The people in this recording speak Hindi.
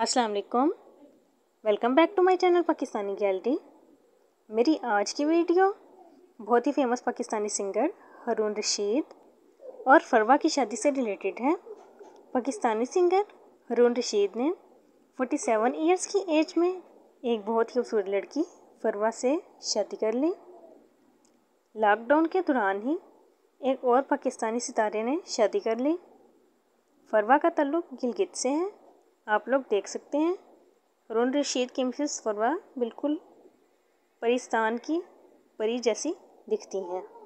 अस्सलाम वालेकुम welcome back to my channel Pakistani gallery मेरी आज की वीडियो बहुत ही फेमस पाकिस्तानी सिंगर हरून रशीद और फरवा की शादी से रिलेटेड है पाकिस्तानी सिंगर हरून रशीद ने 47 सेवन ईयर्स की एज में एक बहुत ही खूबसूरत लड़की फरवा से शादी कर ली लॉकडाउन के दौरान ही एक और पाकिस्तानी सितारे ने शादी कर ली फरवा का ताल्लुक गिलगित से है आप लोग देख सकते हैं रोन रशीद की मिसेस फरवा बिल्कुल परिस्तान की परी जैसी दिखती हैं